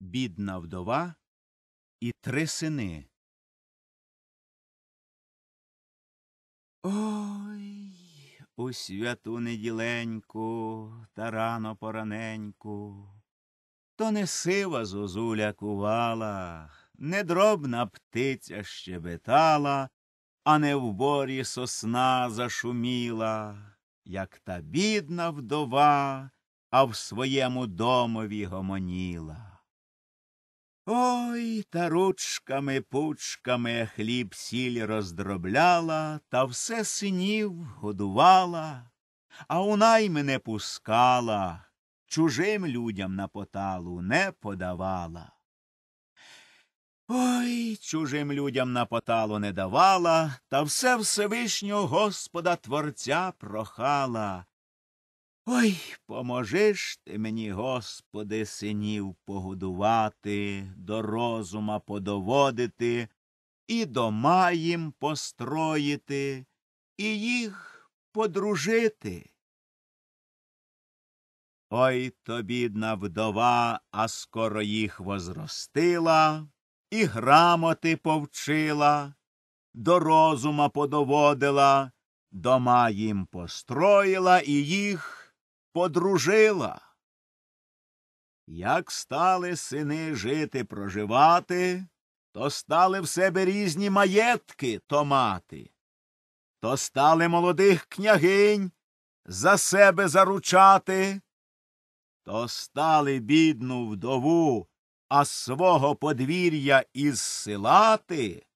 бідна вдова і три сини. Ой, у святу неділеньку та рано пораненьку. То не сива зозуля кувала, не дробна птиця щебетала, а не в борі сосна зашуміла, як та бідна вдова, а в своєму домові гомоніла. Ой та ручками, пучками хліб сіль роздробляла, та все синів годувала, а у найми не пускала, чужим людям на поталу не подавала. Ой чужим людям на поталу не давала, та все Всевишнього Господа Творця прохала, Ой, поможеш ти мені, Господи, синів погодувати, до розума подоводити, і дома їм построїти, і їх подружити. Ой то бідна вдова, а скоро їх возростила, і грамоти повчила, до розума подоводила, дома їм построїла і їх подружила. Як стали сини жити проживати, то стали в себе різні маєтки то мати, то стали молодих княгинь за себе заручати, то стали бідну вдову, а свого подвір'я ізсилати.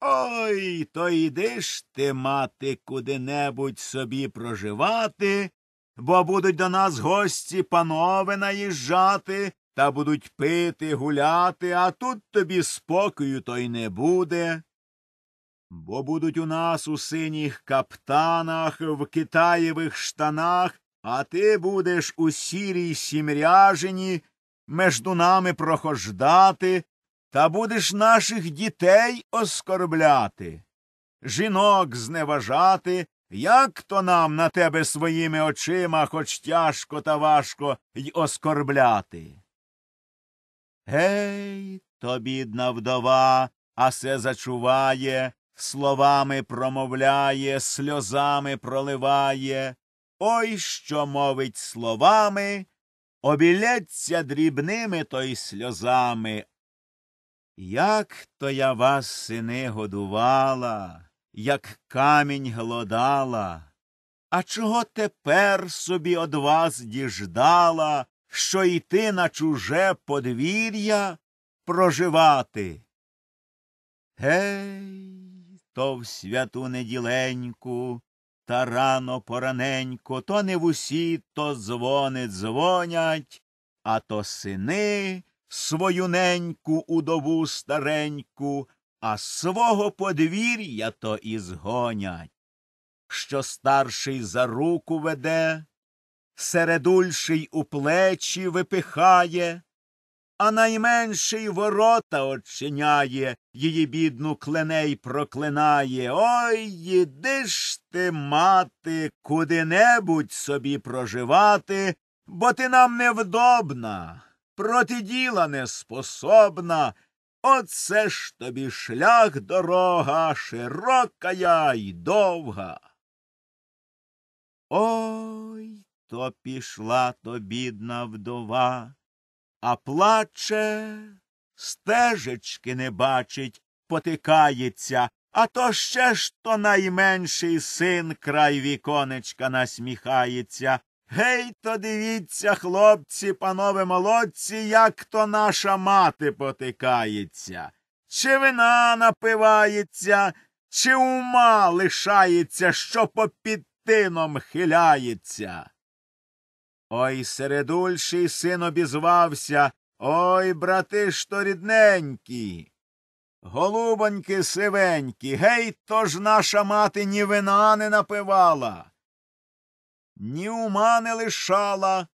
Ой, то йди ж ти, мати, куди небудь собі проживати бо будуть до нас гості панове наїжджати та будуть пити, гуляти, а тут тобі спокою то й не буде. Бо будуть у нас у синіх каптанах, в китаєвих штанах, а ти будеш у сірій сімряжині между нами прохождати, та будеш наших дітей оскорбляти, жінок зневажати, як то нам на тебе своїми очима, хоч тяжко та важко й оскорбляти? Гей, то бідна вдова, а се зачуває, словами промовляє, сльозами проливає. Ой, що мовить словами, обілеться дрібними той сльозами. Як то я вас, сини, годувала? як камінь глодала, а чого тепер собі од вас діждала, що йти на чуже подвір'я проживати? Гей, то в святу неділеньку, та рано пораненько, то не в усі, то дзвони дзвонять, а то сини свою неньку удову стареньку а свого подвір'я то і згонять. Що старший за руку веде, середульший у плечі випихає, а найменший ворота очиняє, її бідну кленей проклинає. Ой, їди ж ти, мати, куди небудь собі проживати, бо ти нам невдобна, проти діла неспособна, Оце ж тобі шлях дорога широкая й довга. Ой то пішла то бідна вдова, а плаче, стежечки не бачить, потикається, а то ще ж то найменший син край віконечка насміхається, Гей то дивіться, хлопці, панове молодці, як то наша мати потикається, чи вина напивається, чи ума лишається, що попід тином хиляється. Ой середульший син обізвався Ой, брати ж то рідненькі. Голубоньки сивенькі, гей то ж наша мати ні вина не напивала ні ума не лишала,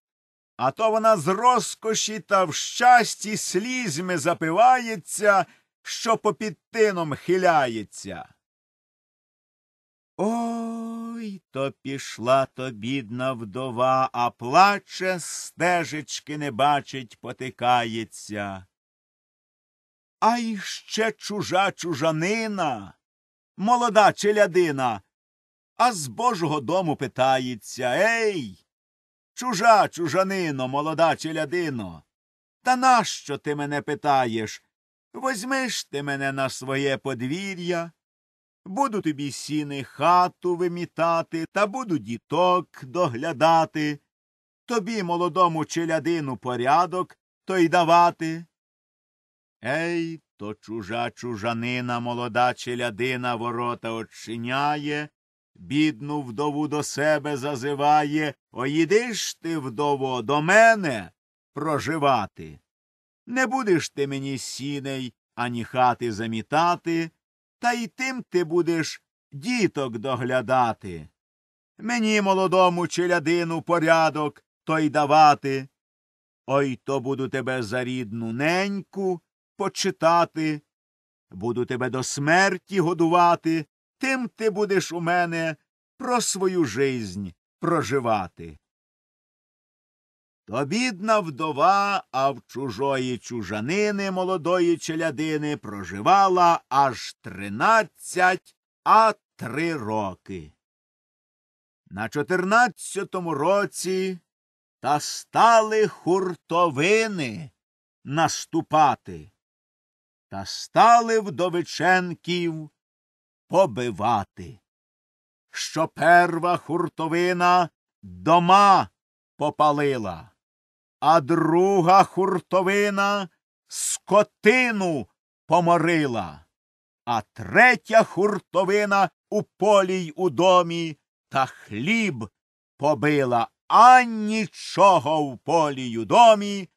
а то вона з розкоші та в щасті слізьми запивається, що попід тином хиляється. Ой то пішла то бідна вдова, а плаче, стежечки не бачить, потикається. А й ще чужа чужанина, молода челядина а з Божого дому питається Ей, чужа, чужанино, молода челядино. Та нащо ти мене питаєш? Возьмиш ти мене на своє подвір'я, буду тобі сіни хату вимітати та буду діток доглядати. Тобі, молодому челядину, порядок то й давати. Ей, то чужа чужанина, молода челядина ворота очиняє, бідну вдову до себе зазиває Оїдиш ти, вдово, до мене проживати. Не будеш ти мені сіней ані хати замітати, та й тим ти будеш діток доглядати. Мені, молодому челядину, порядок той давати. Ой то буду тебе за рідну неньку почитати, буду тебе до смерті годувати, тим ти будеш у мене про свою жизнь проживати. То бідна вдова, а в чужої чужанини молодої челядини проживала аж тринадцять а три роки. На чотирнадцятому році та стали хуртовини наступати, та стали вдовиченків побивати. Що перва хуртовина дома попалила, а друга хуртовина скотину поморила, а третя хуртовина у полій й у домі та хліб побила, а нічого в полію домі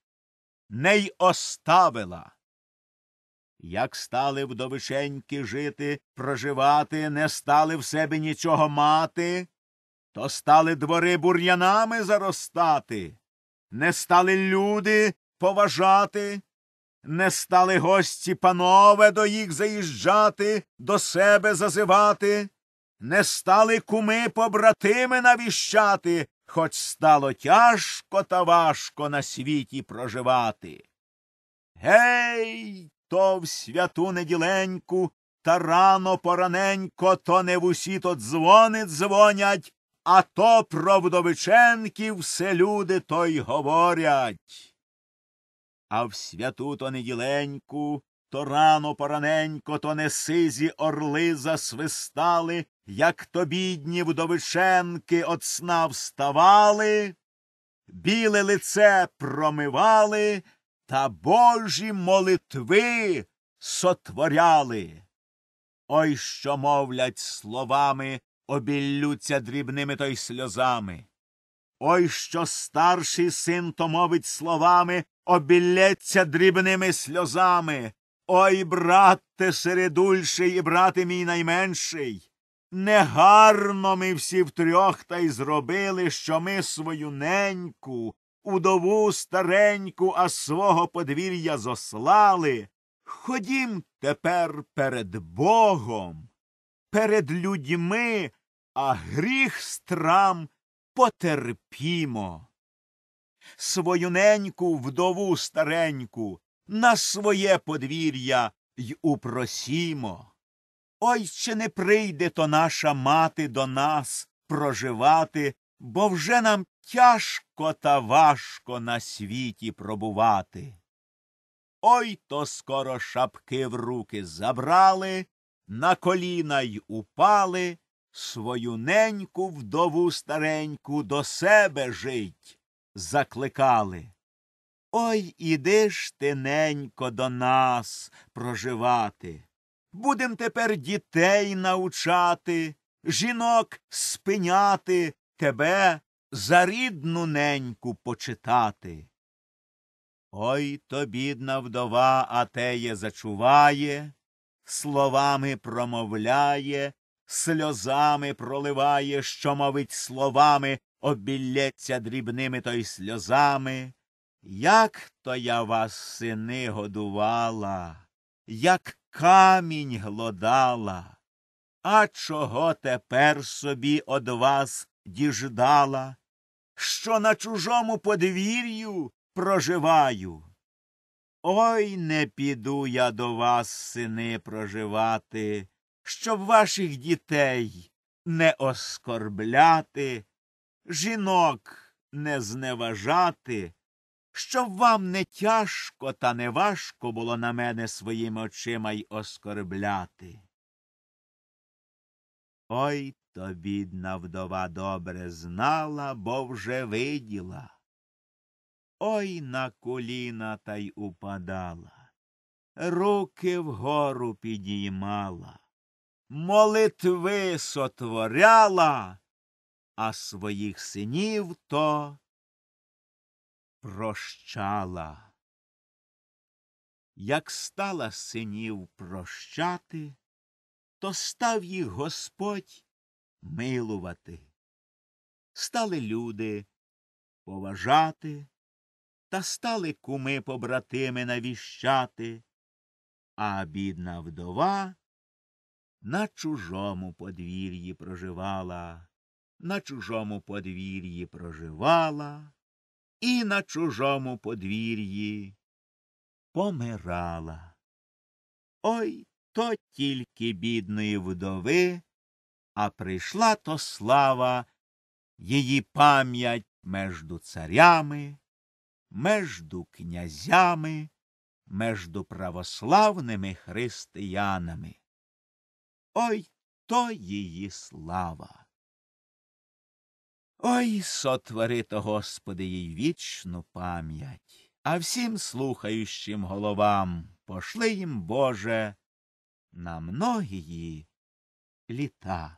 не й оставила. Як стали вдовишеньки жити, проживати, не стали в себе нічого мати, то стали двори бур'янами заростати, не стали люди поважати, не стали гості панове до їх заїжджати, до себе зазивати, не стали куми побратими навіщати, хоч стало тяжко та важко на світі проживати. Гей, то в святу неділеньку, та рано пораненько, то не в усі то дзвони дзвонять, а то про вдовиченків все люди то й говорять. А в святу то неділеньку, то рано пораненько, то не сизі орли засвистали, як то бідні вдовиченки от сна вставали, біле лице промивали та Божі молитви сотворяли. Ой, що мовлять словами, обіллються дрібними то й сльозами. Ой, що старший син то мовить словами, обіллеться дрібними сльозами. Ой, брате середульший і брате мій найменший. Негарно ми всі втрьох та й зробили, що ми свою неньку удову стареньку, а свого подвір'я зослали. Ходім тепер перед Богом, перед людьми, а гріх страм потерпімо. Свою неньку вдову стареньку, на своє подвір'я й упросімо. Ой чи не прийде то наша мати до нас проживати, бо вже нам Тяжко та важко на світі пробувати. Ой то скоро шапки в руки забрали, на коліна й упали, свою неньку вдову стареньку до себе жить закликали. Ой іди ж ти, ненько, до нас проживати. Будем тепер дітей научати, жінок спиняти, тебе за рідну неньку почитати. Ой то бідна вдова атея зачуває, словами промовляє, сльозами проливає, що мовить словами, обілється дрібними то й сльозами. Як то я вас, сини, годувала, як камінь глодала, а чого тепер собі од вас діждала, що на чужому подвір'ю проживаю. Ой не піду я до вас, сини, проживати, щоб ваших дітей не оскорбляти, жінок не зневажати, щоб вам не тяжко та не важко було на мене своїми очима й оскорбляти. Ой то бідна вдова добре знала, бо вже виділа. Ой на коліна та й упадала, руки вгору підіймала, молитви сотворяла, а своїх синів то прощала. Як стала синів прощати, то став їх Господь милувати. Стали люди поважати, та стали куми побратими навіщати, а бідна вдова на чужому подвір'ї проживала, на чужому подвір'ї проживала і на чужому подвір'ї помирала. Ой, то тільки бідної вдови а прийшла то слава, її пам'ять между царями, между князями, между православними християнами. Ой то її слава. Ой сотвори то, Господи, їй вічну пам'ять, а всім слухаючим головам пошли їм, Боже, на многії літа.